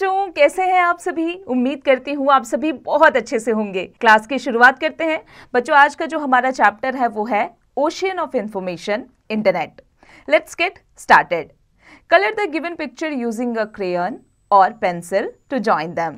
बच्चों कैसे हैं आप सभी उम्मीद करती हूँ आप सभी बहुत अच्छे से होंगे क्लास की शुरुआत करते हैं बच्चों आज का जो हमारा चैप्टर है वो है ocean of information internet let's get started colour the given picture using a crayon or pencil to join them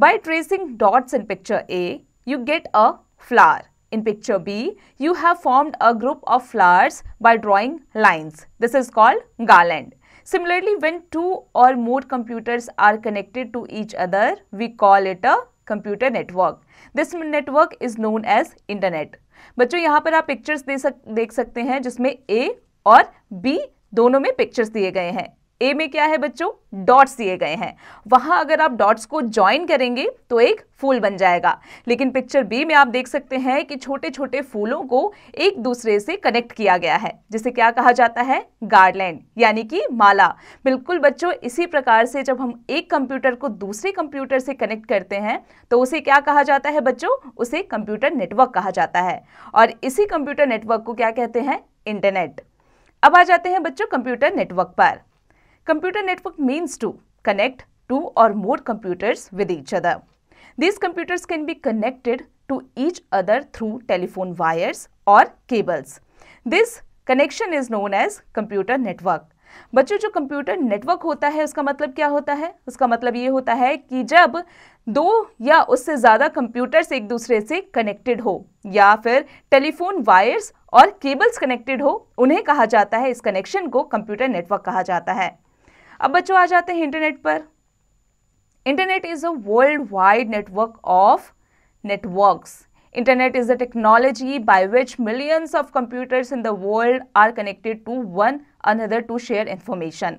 by tracing dots in picture A you get a flower In picture B, you have formed a group of flowers by drawing lines. This is called garland. Similarly, when two or more computers are connected to each other, we call it a computer network. This network is known as internet. बच्चों यहाँ पर आप pictures दे सक देख सकते हैं जिसमें ए और बी दोनों में पिक्चर्स दिए गए हैं ए में क्या है बच्चों डॉट्स दिए गए हैं वहां अगर आप डॉट्स को ज्वाइन करेंगे तो एक फूल बन जाएगा लेकिन पिक्चर बी में आप देख सकते हैं कि छोटे छोटे फूलों को एक दूसरे से कनेक्ट किया गया है जिसे क्या कहा जाता है गार्डलैंड यानी कि माला बिल्कुल बच्चों इसी प्रकार से जब हम एक कंप्यूटर को दूसरे कंप्यूटर से कनेक्ट करते हैं तो उसे क्या कहा जाता है बच्चों उसे कंप्यूटर नेटवर्क कहा जाता है और इसी कंप्यूटर नेटवर्क को क्या कहते हैं इंटरनेट अब आ जाते हैं बच्चों कंप्यूटर नेटवर्क पर Computer network means to connect two or more computers with each other. These computers can be connected to each other through telephone wires or cables. This connection is known as computer network. बच्चों जो computer network होता है उसका मतलब क्या होता है उसका मतलब ये होता है कि जब दो या उससे ज़्यादा कंप्यूटर्स एक दूसरे से कनेक्टेड हो या फिर टेलीफोन वायर्स और केबल्स कनेक्टेड हो उन्हें कहा जाता है इस कनेक्शन को कंप्यूटर नेटवर्क कहा जाता है अब बच्चों आ जाते हैं इंटरनेट पर internet is a world wide network of network internet is a technology by which millions of computers in the world are connected to one another to share information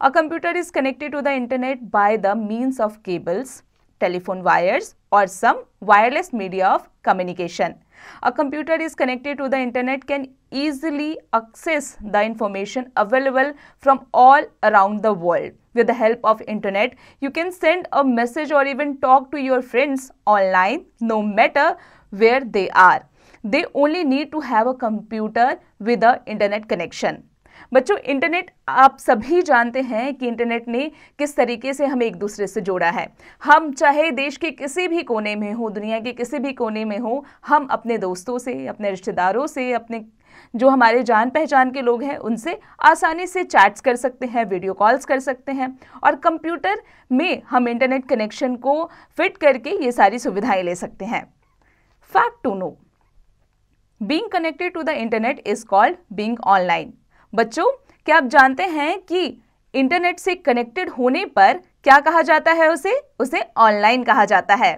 a computer is connected to the internet by the means of cables telephone wires or some wireless media of communication a computer is connected to the internet can easily access the information available from all around the world. With the help of internet, you can send a message or even talk to your friends online no matter where they are. They only need to have a computer with a internet connection. बच्चों internet आप सभी जानते हैं कि internet ने किस तरीके से हमें एक दूसरे से जोड़ा है हम चाहे देश के किसी भी कोने में हो दुनिया के किसी भी कोने में हो हम अपने दोस्तों से अपने रिश्तेदारों से अपने जो हमारे जान पहचान के लोग हैं उनसे आसानी से चैट्स कर सकते हैं वीडियो कॉल्स कर सकते हैं और कंप्यूटर में हम इंटरनेट कनेक्शन को फिट करके ये सारी सुविधाएं ले सकते हैं fact to know being connected to the internet is called being online बच्चों क्या आप जानते हैं कि इंटरनेट से कनेक्टेड होने पर क्या कहा जाता है उसे उसे ऑनलाइन कहा जाता है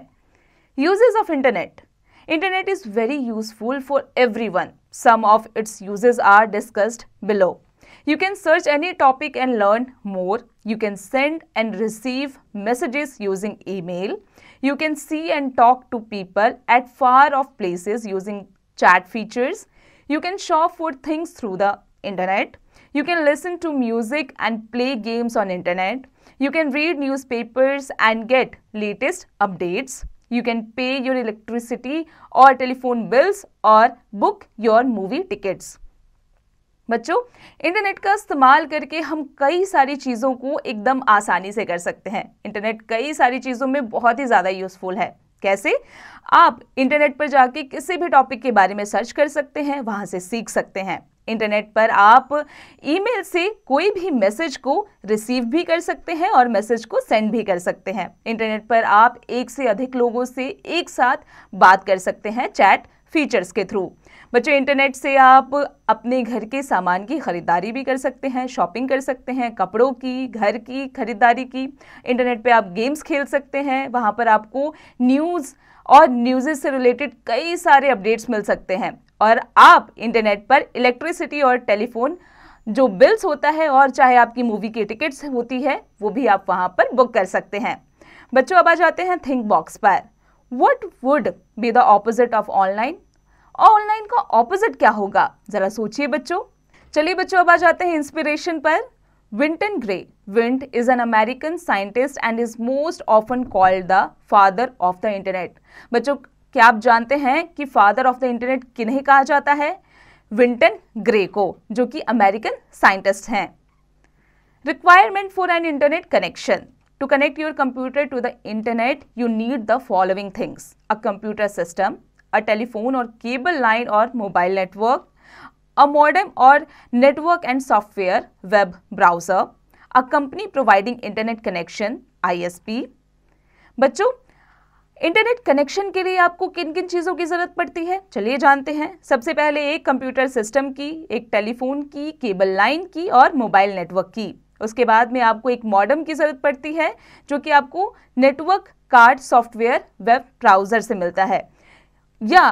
usages of internet Internet is very useful for everyone. Some of its uses are discussed below. You can search any topic and learn more. You can send and receive messages using email. You can see and talk to people at far off places using chat features. You can shop for things through the internet. You can listen to music and play games on internet. You can read newspapers and get latest updates. You can pay your electricity or telephone bills or book your movie tickets बच्चों internet का इस्तेमाल करके हम कई सारी चीज़ों को एकदम आसानी से कर सकते हैं इंटरनेट कई सारी चीज़ों में बहुत ही ज़्यादा यूज़फुल है कैसे आप इंटरनेट पर जाके किसी भी टॉपिक के बारे में सर्च कर सकते हैं वहाँ से सीख सकते हैं इंटरनेट पर आप ईमेल से कोई भी मैसेज को रिसीव भी कर सकते हैं और मैसेज को सेंड भी कर सकते हैं इंटरनेट पर आप एक से अधिक लोगों से एक साथ बात कर सकते हैं चैट फीचर्स के थ्रू बच्चों इंटरनेट से आप अपने घर के सामान की ख़रीदारी भी कर सकते हैं शॉपिंग कर सकते हैं कपड़ों की घर की ख़रीदारी की इंटरनेट पे आप गेम्स खेल सकते हैं वहाँ पर आपको न्यूज़ और न्यूज़ से रिलेटेड कई सारे अपडेट्स मिल सकते हैं और आप इंटरनेट पर इलेक्ट्रिसिटी और टेलीफोन जो बिल्स होता है और चाहे आपकी मूवी की टिकट्स होती है वो भी आप वहाँ पर बुक कर सकते हैं बच्चों अब आ जाते हैं थिंक बॉक्स पर what would be the opposite of online online का ऑपोजिट क्या होगा ज़रा सोचिए बच्चों चलिए बच्चों अब आ जाते हैं इंस्पिरेशन पर Vinton Gray Vint is an American scientist and is most often called the father of the internet बच्चों क्या आप जानते हैं कि फादर ऑफ द इंटरनेट किन्हीं कहा जाता है विंटन ग्रे को जो कि अमेरिकन साइंटिस्ट हैं requirement for an internet connection to connect your computer to the internet you need the following things a computer system a telephone or cable line or mobile network a modem or network and software web browser a company providing internet connection I बच्चों internet connection के लिए आपको किन किन चीज़ों की ज़रूरत पड़ती है चलिए जानते हैं सबसे पहले एक कंप्यूटर सिस्टम की एक टेलीफोन की केबल लाइन की और मोबाइल नेटवर्क की उसके बाद में आपको एक मॉडम की ज़रूरत पड़ती है जो कि आपको network card software web browser से मिलता है या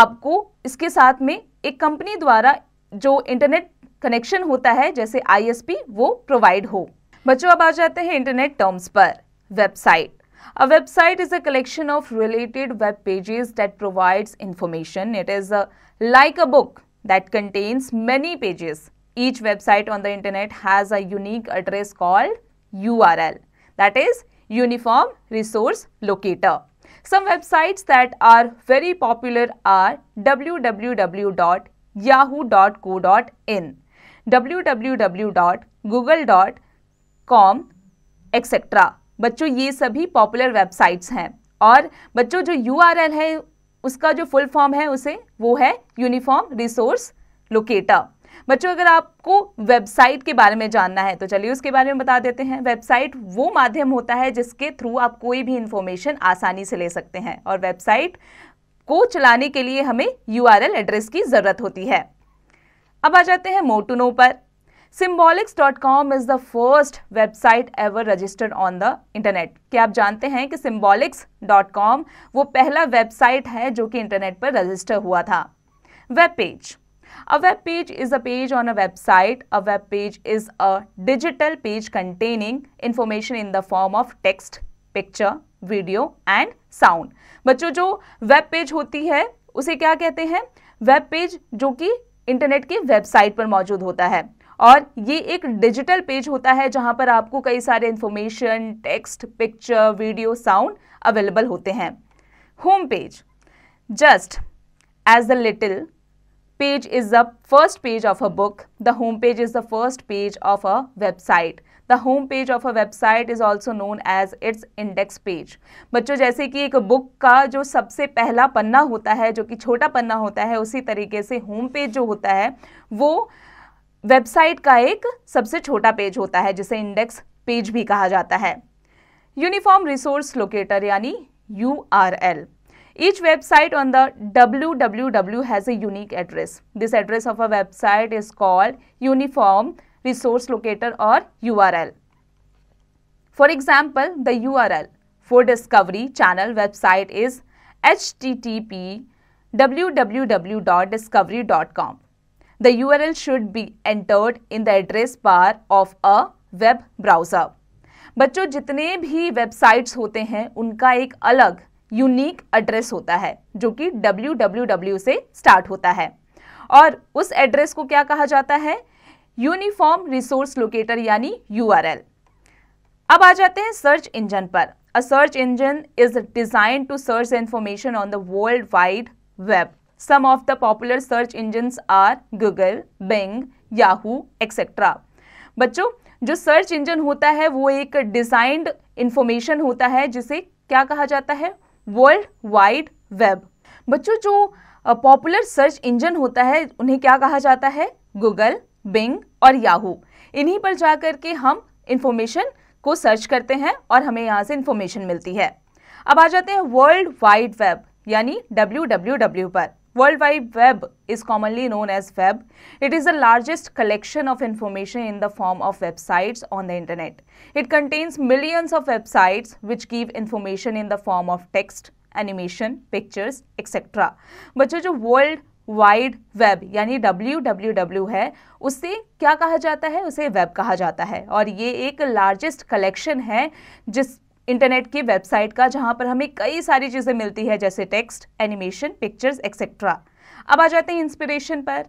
आपको इसके साथ में एक कंपनी द्वारा जो इंटरनेट कनेक्शन होता है जैसे आईएसपी वो प्रोवाइड हो बच्चों अब आ जाते हैं इंटरनेट टर्म्स पर website A website is a collection of related web pages that provides information. It is a, uh, like a book that contains many pages. Each website on the internet has a unique address called URL that is Uniform Resource Locator. Some websites that are very popular are www.yahoo.co.in, www.google.com, etc. बच्चों ये सभी popular websites हैं और बच्चों जो you है उसका जो फुल फॉर्म है उसे वो है यूनिफॉर्म रिसोर्स लोकेटर बच्चों अगर आपको वेबसाइट के बारे में जानना है तो चलिए उसके बारे में बता देते हैं वेबसाइट वो माध्यम होता है जिसके थ्रू आप कोई भी इन्फॉर्मेशन आसानी से ले सकते हैं और वेबसाइट को चलाने के लिए हमें यूआरएल एड्रेस की ज़रूरत होती है अब आ जाते हैं मोटुनो पर com is the first website ever registered on the internet क्या आप जानते हैं कि सिम्बॉलिक्स.कॉम वो पहला वेबसाइट है जो कि इंटरनेट पर रजिस्टर हुआ था web page a web page is a page on a website a web page is a digital page containing information in the form of text picture video and sound बच्चों जो web page होती है उसे क्या कहते हैं web page जो कि इंटरनेट की वेबसाइट पर मौजूद होता है और ये एक डिजिटल पेज होता है जहां पर आपको कई सारे information text picture video sound available होते हैं home page just as the little page is the first page of a book the home page is the first page of a website the home page of a website is also known as its index page बच्चों जैसे कि एक book का जो सबसे पहला पन्ना होता है जो कि छोटा पन्ना होता है उसी तरीके से होम पेज जो होता है वो वेबसाइट का एक सबसे छोटा पेज होता है जिसे इंडेक्स पेज भी कहा जाता है यूनिफॉर्म रिसोर्स लोकेटर यानी U R L each website on the W W W has a unique address this address of a website is called uniform resource locator or U R L for example the U R L for Discovery channel website is H T T P W W W dot Discovery dot com The URL should be entered in the address bar of a web browser. बच्चों जितने भी websites होते हैं उनका एक अलग unique address होता है जो कि www से स्टार्ट होता है और उस एड्रेस को क्या कहा जाता है यूनिफॉर्म रिसोर्स लोकेटर यानी यू अब आ जाते हैं सर्च इंजन पर a search engine is design to search information on the world wide web Some of the popular search engines are Google, Bing, Yahoo, etc. बच्चों जो सर्च इंजन होता है वो एक डिजाइंड इंफॉर्मेशन होता है जिसे क्या कहा जाता है वर्ल्ड वाइड वेब बच्चों जो पॉपुलर सर्च इंजन होता है उन्हें क्या कहा जाता है गूगल बिंग और याहू इन्हीं पर जा कर के हम इंफॉर्मेशन को सर्च करते हैं और हमें यहाँ से इंफॉर्मेशन मिलती है अब आ जाते हैं वर्ल्ड वाइड वेब यानी डब्ल्यू पर World Wide Web is commonly known as web. It is the largest collection of information in the form of websites on the internet. It contains millions of websites which give information in the form of text, animation, pictures, etc. बच्चों जो world wide web यानी www है उसे क्या कहा जाता है उसे वेब कहा जाता है और ये एक लार्जेस्ट कलेक्शन है जिस इंटरनेट की वेबसाइट का जहां पर हमें कई सारी चीज़ें मिलती है जैसे टेक्स्ट एनिमेशन पिक्चर्स एक्सेट्रा अब आ जाते हैं इंस्पिरेशन पर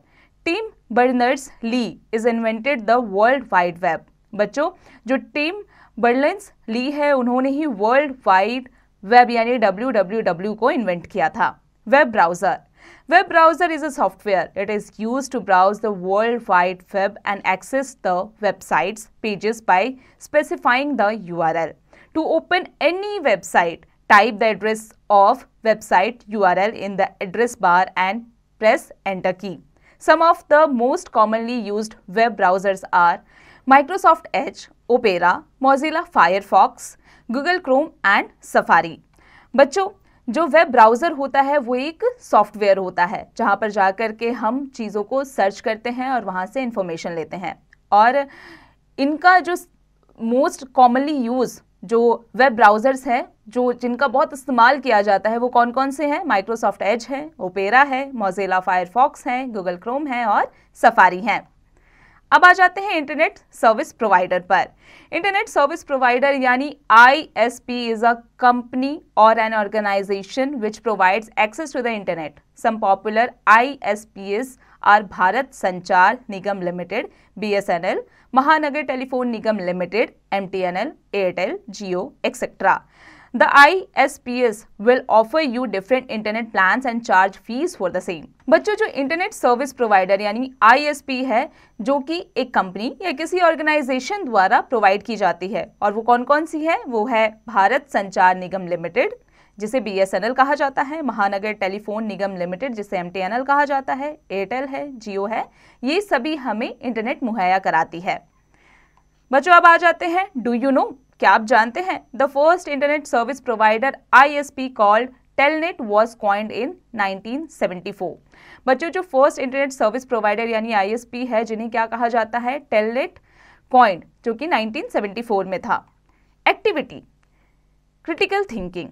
Tim Berners Lee is invented the world wide web बच्चों जो टीम बर्लेंस ली है उन्होंने ही वर्ल्ड वाइड वेब यानी डब्ल्यू को इन्वेंट किया था web browser Web browser is a software. It is used to browse the World Wide Web and access the website's pages by specifying R L To open any website, type the address of website URL in the address bar and press enter key. Some of the most commonly used web browsers are Microsoft Edge, Opera, Mozilla Firefox, Google Chrome and Safari. बच्चों जो web browser होता है वो एक software होता है जहाँ पर जा कर के हम चीज़ों को सर्च करते हैं और वहाँ से इन्फॉर्मेशन लेते हैं और इनका जो मोस्ट कॉमनली यूज़ जो वेब ब्राउज़र्स हैं जो जिनका बहुत इस्तेमाल किया जाता है वो कौन कौन से हैं माइक्रोसॉफ्ट एज है ओपेरा है मोजेला फायरफॉक्स हैं गूगल क्रोम है और सफारी हैं अब आ जाते हैं इंटरनेट सर्विस प्रोवाइडर पर इंटरनेट सर्विस प्रोवाइडर यानी I S P is a company or an organization which provides access to the internet some popular I S P is are Bharat Sanchar Nigam limited B S N L Mahanagar telephone Nigam limited M T N L Airtel Jio etcetera the I S P S will offer you different internet plan and charge fees for the same बच्चों जो internet service provider यानी I S P है जो कि एक company या किसी organisation द्वारा प्रोवाइड की जाती है और वो कौन कौन सी है वो है भारत संचार निगम लिमिटेड जिसे बीएसएनएल कहा जाता है महानगर टेलीफोन निगम लिमिटेड जिसे एमटीएनएल कहा जाता है एयरटेल है जियो है ये सभी हमें इंटरनेट मुहैया कराती है बच्चों अब आ जाते हैं डू यू नो क्या आप जानते हैं the first internet service provider ISP called Telnet was coined in 1974 बच्चों जो फर्स्ट इंटरनेट सर्विस प्रोवाइडर यानी आईएसपी है जिन्हें क्या कहा जाता है टेलनेट कॉइंड जो कि 1974 में था activity critical thinking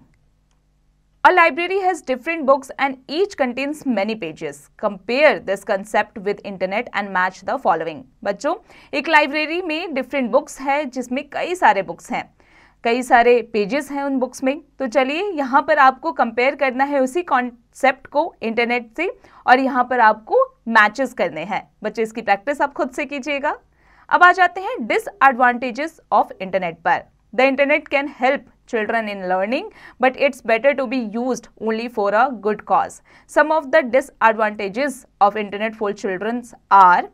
A library has different books and each contains many pages. Compare this concept with internet and match the following. बच्चों एक library में different books है जिसमें कई सारे books हैं कई सारे pages हैं उन books में तो चलिए यहाँ पर आपको compare करना है उसी concept को internet से और यहाँ पर आपको matches करने हैं बच्चे इसकी practice आप खुद से कीजिएगा अब आ जाते हैं disadvantages of internet पर The internet can help children in learning, but it's better to be used only for a good cause. Some of the disadvantages of internet for children are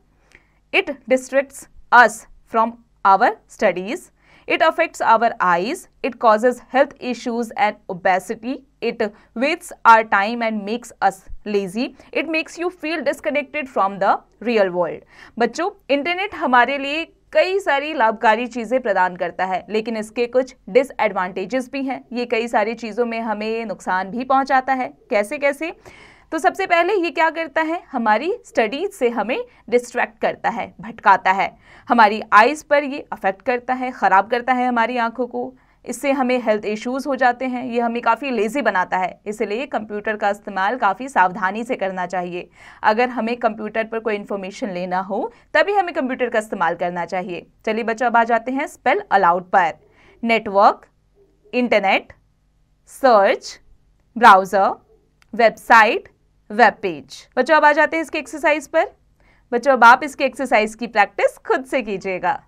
it distracts us from our studies, it affects our eyes, it causes health issues and obesity, it wastes our time and makes us lazy, it makes you feel disconnected from the real world. बच्चों internet हमारे लिए कई सारी लाभकारी चीज़ें प्रदान करता है लेकिन इसके कुछ डिसएडवांटेजेस भी हैं ये कई सारी चीज़ों में हमें नुकसान भी पहुंचाता है कैसे कैसे तो सबसे पहले ये क्या करता है हमारी स्टडीज से हमें डिस्ट्रैक्ट करता है भटकाता है हमारी आइज़ पर ये अफेक्ट करता है ख़राब करता है हमारी आँखों को इससे हमें हेल्थ इश्यूज़ हो जाते हैं ये हमें काफ़ी लेज़ी बनाता है इसलिए कंप्यूटर का इस्तेमाल काफ़ी सावधानी से करना चाहिए अगर हमें कंप्यूटर पर कोई इन्फॉर्मेशन लेना हो तभी हमें कंप्यूटर का इस्तेमाल करना चाहिए चलिए बच्चों अब आ जाते हैं स्पेल अलाउड पर network internet search browser website web page बच्चों अब आ जाते हैं इसके एक्सरसाइज पर बच्चों अब आप इसके एक्सरसाइज की प्रैक्टिस खुद से कीजिएगा